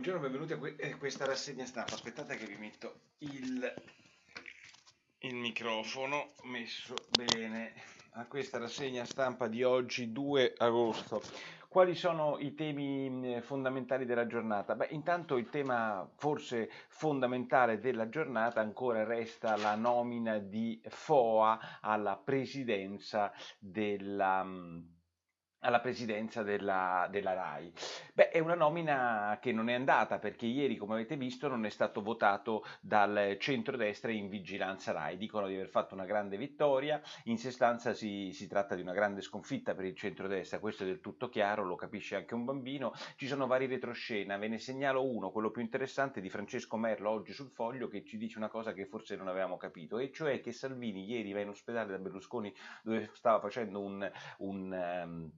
Buongiorno, benvenuti a, eh, questa rassegna stampa. Aspettate che vi metto il, il, microfono messo bene a questa rassegna stampa di oggi 2 agosto. Quali sono i temi mm, fondamentali della giornata? Beh, intanto il tema forse fondamentale della giornata ancora resta la nomina di Foa alla presidenza della mm, alla presidenza della, della, RAI. Beh, è una nomina che non è andata perché ieri, come avete visto, non è stato votato dal centrodestra in vigilanza RAI. Dicono di aver fatto una grande vittoria, in sostanza si, si, tratta di una grande sconfitta per il centrodestra, questo è del tutto chiaro, lo capisce anche un bambino. Ci sono vari retroscena, ve ne segnalo uno, quello più interessante di Francesco Merlo oggi sul foglio che ci dice una cosa che forse non avevamo capito, e cioè che Salvini ieri va in ospedale da Berlusconi dove stava facendo un... un um,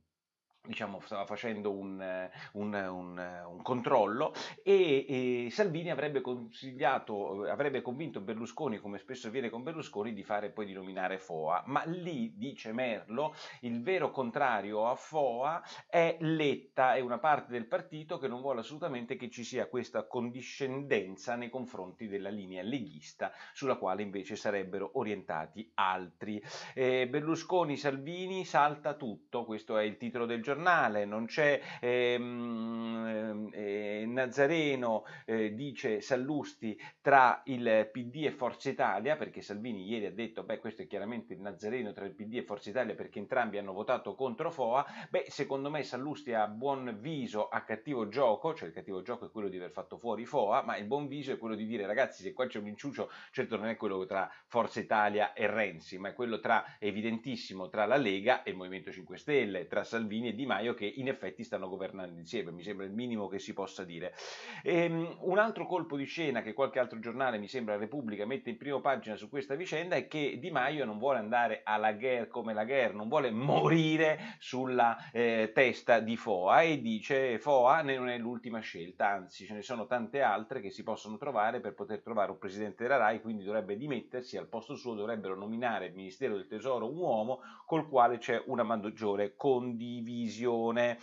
diciamo, stava facendo un, un, un, un controllo e, e, Salvini avrebbe consigliato, avrebbe convinto Berlusconi, come spesso avviene con Berlusconi, di fare poi di nominare Foa, ma lì, dice Merlo, il vero contrario a Foa è Letta è una parte del partito che non vuole assolutamente che ci sia questa condiscendenza nei confronti della linea leghista sulla quale invece sarebbero orientati altri. Eh, Berlusconi, Salvini, salta tutto, questo è il titolo del giorno giornale, non c'è ehm, ehm, eh, Nazareno, eh, dice Sallusti, tra il PD e Forza Italia, perché Salvini ieri ha detto, beh questo è chiaramente il Nazareno tra il PD e Forza Italia perché entrambi hanno votato contro Foa, beh secondo me Sallusti ha buon viso a cattivo gioco, cioè il cattivo gioco è quello di aver fatto fuori Foa, ma il buon viso è quello di dire ragazzi se qua c'è un inciucio, certo non è quello tra Forza Italia e Renzi, ma è quello tra, evidentissimo, tra la Lega e il Movimento 5 Stelle, tra Salvini e di Maio che in effetti stanno governando insieme, mi sembra il minimo che si possa dire. Ehm, un altro colpo di scena che qualche altro giornale, mi sembra Repubblica, mette in prima pagina su questa vicenda è che Di Maio non vuole andare alla guerra come la guerra, non vuole morire sulla eh, testa di Foa e dice Foa non è l'ultima scelta, anzi ce ne sono tante altre che si possono trovare per poter trovare un presidente della RAI, quindi dovrebbe dimettersi, al posto suo dovrebbero nominare il Ministero del Tesoro un uomo col quale c'è una maggiore condivisione decisione.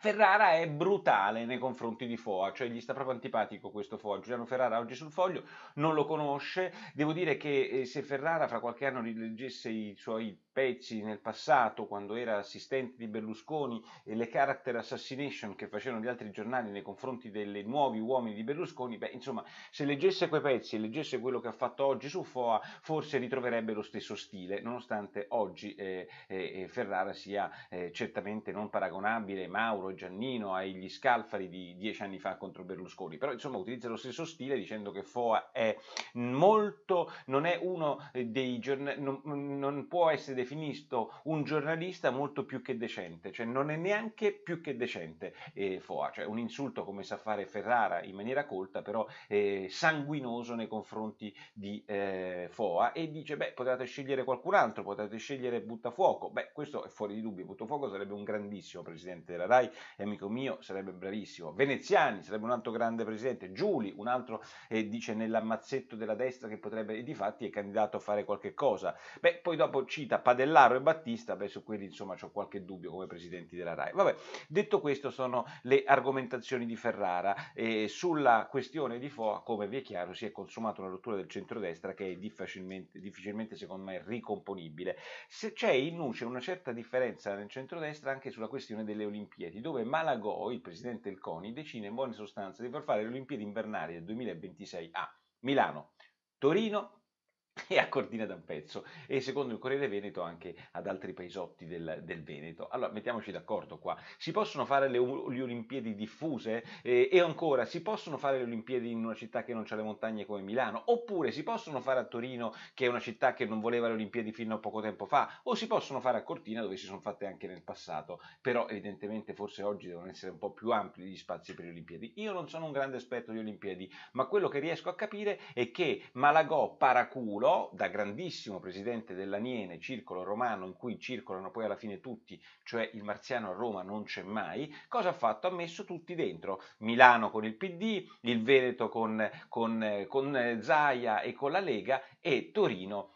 Ferrara è brutale nei confronti di Foa, cioè gli sta proprio antipatico questo Foa. Giuliano Ferrara oggi sul foglio non lo conosce. Devo dire che eh, se Ferrara fra qualche anno rileggesse i suoi pezzi nel passato, quando era assistente di Berlusconi, e le character assassination che facevano gli altri giornali nei confronti dei nuovi uomini di Berlusconi, beh, insomma, se leggesse quei pezzi e leggesse quello che ha fatto oggi su FOA, forse ritroverebbe lo stesso stile, nonostante oggi eh, eh, eh Ferrara sia eh, certamente non paragonabile Mauro e Giannino, agli scalfari di dieci anni fa contro Berlusconi, però insomma utilizza lo stesso stile dicendo che FOA è molto, non è uno eh, dei giornali, non, non può essere definito definito un giornalista molto più che decente, cioè non è neanche più che decente eh, Foa, cioè un insulto come sa fare Ferrara in maniera colta, però eh, sanguinoso nei confronti di eh, Foa e dice beh potete scegliere qualcun altro, potete scegliere Buttafuoco, beh questo è fuori di dubbio, Buttafuoco sarebbe un grandissimo presidente della RAI, è amico mio, sarebbe bravissimo, Veneziani sarebbe un altro grande presidente, Giuli un altro eh, dice nell'ammazzetto della destra che potrebbe e di fatti è candidato a fare qualche cosa, beh poi dopo cita Padre Dell'Aro e Battista, beh, su quelli insomma ho qualche dubbio come presidenti della RAI. Vabbè, detto questo sono le argomentazioni di Ferrara. Eh, sulla questione di Foa, come vi è chiaro, si è consumata una rottura del centrodestra che è difficilmente, difficilmente secondo me, ricomponibile. Se c'è in luce una certa differenza nel centrodestra anche sulla questione delle Olimpiadi, dove Malagò, il presidente del CONI, decide in buona sostanza di far fare le Olimpiadi invernali del 2026 a Milano, Torino, e a Cortina d'Ampezzo e secondo il Corriere Veneto anche ad altri paesotti del, del Veneto. Allora mettiamoci d'accordo qua, si possono fare le, le Olimpiadi diffuse eh, e ancora si possono fare le Olimpiadi in una città che non ha le montagne come Milano oppure si possono fare a Torino che è una città che non voleva le Olimpiadi fino a poco tempo fa o si possono fare a Cortina dove si sono fatte anche nel passato, però evidentemente forse oggi devono essere un po' più ampi gli spazi per le Olimpiadi. Io non sono un grande esperto di Olimpiadi, ma quello che riesco a capire è che Malagò Paraculo da grandissimo presidente dell'Aniene, circolo romano in cui circolano poi alla fine tutti, cioè il marziano a Roma non c'è mai, cosa ha fatto? Ha messo tutti dentro, Milano con il PD, il Veneto con, con, con eh, Zaia e con la Lega e Torino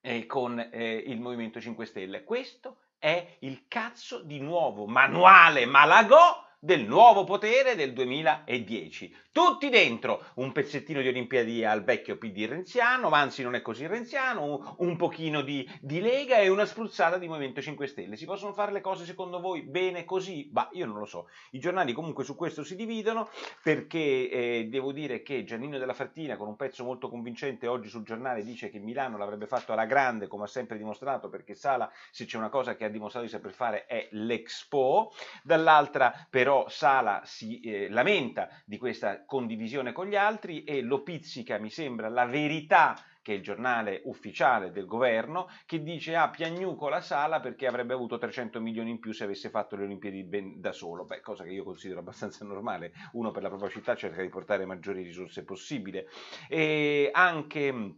eh, con eh, il Movimento 5 Stelle. Questo è il cazzo di nuovo manuale Malagò del nuovo potere del 2010. Tutti dentro, un pezzettino di Olimpiadi al vecchio PD renziano, ma anzi non è così renziano, un pochino di, di Lega e una spruzzata di Movimento 5 Stelle. Si possono fare le cose secondo voi bene così? Bah, io non lo so. I giornali comunque su questo si dividono perché eh, devo dire che Giannino della Fattina con un pezzo molto convincente oggi sul giornale dice che Milano l'avrebbe fatto alla grande come ha sempre dimostrato perché Sala se c'è una cosa che ha dimostrato di saper fare è l'Expo. Dall'altra però però Sala si eh, lamenta di questa condivisione con gli altri e lo pizzica, mi sembra, la verità che è il giornale ufficiale del governo, che dice ah piagnuco la sala perché avrebbe avuto 300 milioni in più se avesse fatto le Olimpiadi ben da solo, Beh, cosa che io considero abbastanza normale, uno per la propria città cerca di portare maggiori risorse possibile. E anche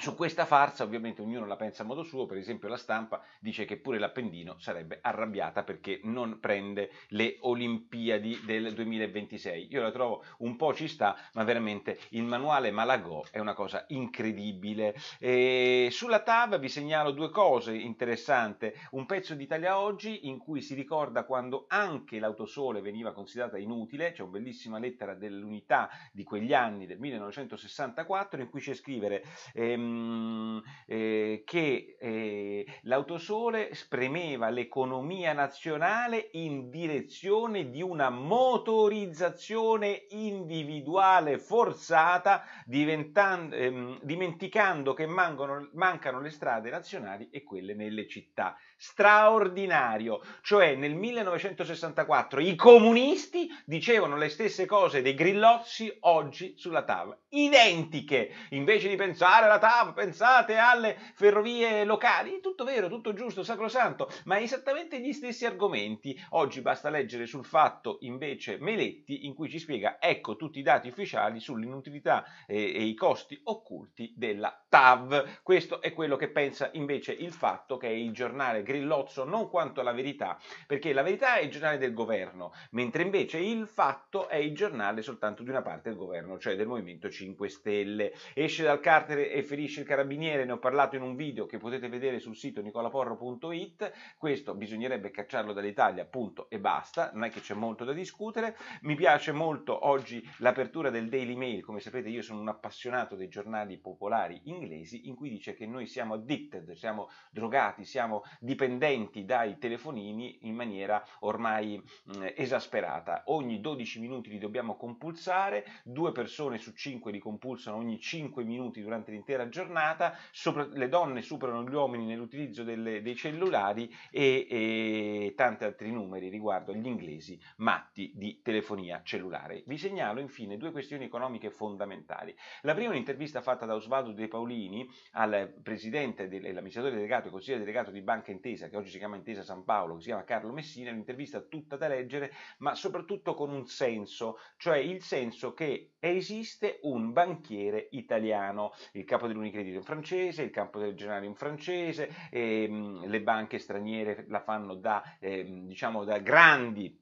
su questa farsa ovviamente ognuno la pensa a modo suo, per esempio la stampa dice che pure l'Appendino sarebbe arrabbiata perché non prende le Olimpiadi del 2026. Io la trovo un po' ci sta, ma veramente il manuale Malagò è una cosa incredibile. E sulla TAV vi segnalo due cose interessanti, un pezzo di Italia Oggi in cui si ricorda quando anche l'autosole veniva considerata inutile, c'è una bellissima lettera dell'unità di quegli anni del 1964 in cui c'è scrivere... Ehm, Ehm, eh, che eh, l'autosole spremeva l'economia nazionale in direzione di una motorizzazione individuale forzata, ehm, dimenticando che mancano, mancano le strade nazionali e quelle nelle città straordinario, cioè nel 1964 i comunisti dicevano le stesse cose dei grillozzi oggi sulla TAV, identiche, invece di pensare alla TAV pensate alle ferrovie locali, tutto vero, tutto giusto, sacrosanto, ma esattamente gli stessi argomenti, oggi basta leggere sul fatto invece Meletti in cui ci spiega ecco tutti i dati ufficiali sull'inutilità e, eh, e i costi occulti della TAV, questo è quello che pensa invece il fatto che è il giornale grillozzo non quanto la verità, perché la verità è il giornale del governo, mentre invece il fatto è il giornale soltanto di una parte del governo, cioè del Movimento 5 Stelle. Esce dal carcere e ferisce il carabiniere, ne ho parlato in un video che potete vedere sul sito nicolaporro.it, questo bisognerebbe cacciarlo dall'Italia, punto e basta, non è che c'è molto da discutere. Mi piace molto oggi l'apertura del Daily Mail, come sapete io sono un appassionato dei giornali popolari inglesi, in cui dice che noi siamo addicted, siamo drogati, siamo dipendenti dipendenti dai telefonini in maniera ormai mh, esasperata. Ogni 12 minuti li dobbiamo compulsare, due persone su 5 li compulsano ogni 5 minuti durante l'intera giornata, sopra, le donne superano gli uomini nell'utilizzo delle, dei cellulari e, e tanti altri numeri riguardo agli inglesi matti di telefonia cellulare. Vi segnalo infine due questioni economiche fondamentali. La prima è un'intervista fatta da Osvaldo De Paolini al presidente dell'amministratore delegato e consigliere delegato di Banca Intesa Intesa, che oggi si chiama Intesa San Paolo, che si chiama Carlo Messina, un'intervista tutta da leggere, ma soprattutto con un senso, cioè il senso che esiste un banchiere italiano, il capo dell'Unicredit in francese, il capo del generale in francese, ehm, le banche straniere la fanno da, ehm, diciamo, da grandi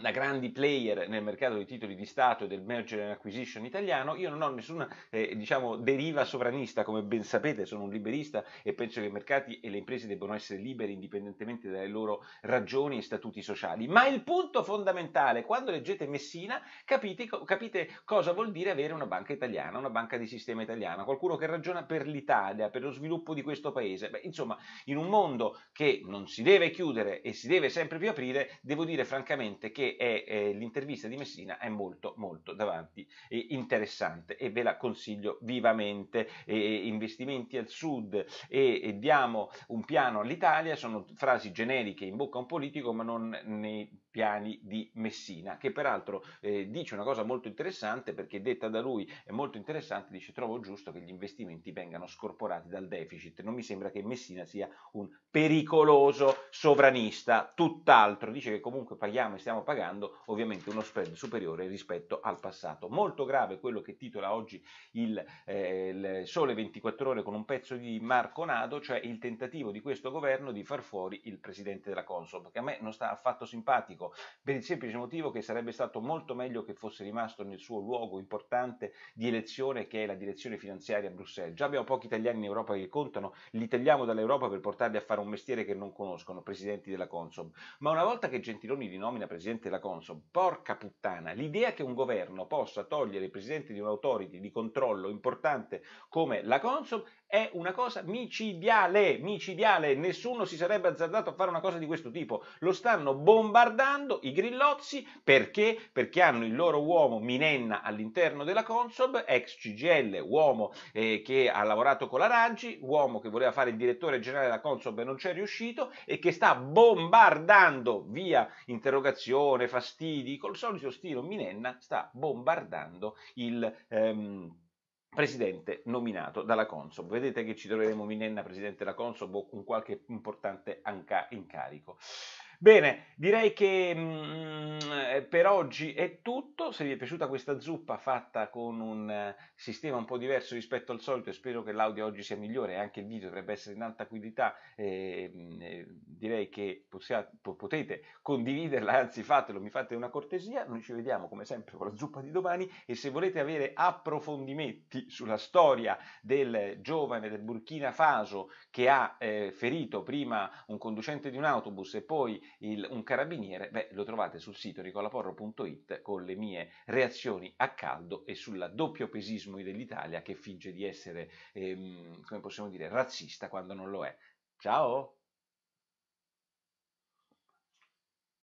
da grandi player nel mercato dei titoli di Stato e del merger and acquisition italiano, io non ho nessuna eh, diciamo, deriva sovranista, come ben sapete sono un liberista e penso che i mercati e le imprese debbano essere liberi indipendentemente dalle loro ragioni e statuti sociali, ma il punto fondamentale, quando leggete Messina, capite, capite cosa vuol dire avere una banca italiana, una banca di sistema italiana, qualcuno che ragiona per l'Italia, per lo sviluppo di questo paese, Beh, insomma in un mondo che non si deve chiudere e si deve sempre più aprire, devo dire francamente che è, è, l'intervista di Messina è molto molto davanti e interessante e ve la consiglio vivamente. E, investimenti al sud e, e diamo un piano all'Italia sono frasi generiche in bocca a un politico ma non nei piani di Messina, che peraltro eh, dice una cosa molto interessante perché detta da lui è molto interessante, dice trovo giusto che gli investimenti vengano scorporati dal deficit, non mi sembra che Messina sia un pericoloso sovranista, tutt'altro, dice che comunque paghiamo e stiamo pagando ovviamente uno spread superiore rispetto al passato. Molto grave quello che titola oggi il, eh, il Sole 24 ore con un pezzo di Marco Nado, cioè il tentativo di questo governo di far fuori il presidente della Consob, che a me non sta affatto simpatico classico, per il semplice motivo che sarebbe stato molto meglio che fosse rimasto nel suo luogo importante di elezione che è la direzione finanziaria a Bruxelles. Già abbiamo pochi italiani in Europa che contano, li tagliamo dall'Europa per portarli a fare un mestiere che non conoscono, presidenti della Consob. Ma una volta che Gentiloni li nomina presidente della Consob, porca puttana, l'idea che un governo possa togliere il presidente di un'autority di controllo importante come la Consob è una cosa micidiale, micidiale, nessuno si sarebbe azzardato a fare una cosa di questo tipo. Lo stanno bombardando i grillozzi perché? Perché hanno il loro uomo Minenna all'interno della Consob, ex CGL, uomo eh, che ha lavorato con la Raggi, uomo che voleva fare il direttore generale della Consob e non c'è riuscito e che sta bombardando via interrogazione, fastidi, col solito stile Minenna sta bombardando il ehm, presidente nominato dalla Consob. Vedete che ci troveremo Minenna, presidente della Consob, o con qualche importante incarico. Bene, direi che mh, mm, eh, per oggi è tutto. Se vi è piaciuta questa zuppa fatta con un eh, sistema un po' diverso rispetto al solito, e spero che l'audio oggi sia migliore e anche il video dovrebbe essere in alta qualità, ehm, eh, direi che possiate, potete condividerla, anzi fatelo, mi fate una cortesia. Noi ci vediamo come sempre con la zuppa di domani e se volete avere approfondimenti sulla storia del giovane del Burkina Faso che ha eh, ferito prima un conducente di un autobus e poi il, un carabiniere, beh, lo trovate sul sito ricolaporro.it con le mie reazioni a caldo e sulla doppio pesismo dell'Italia che finge di essere, ehm, come possiamo dire, razzista quando non lo è. Ciao!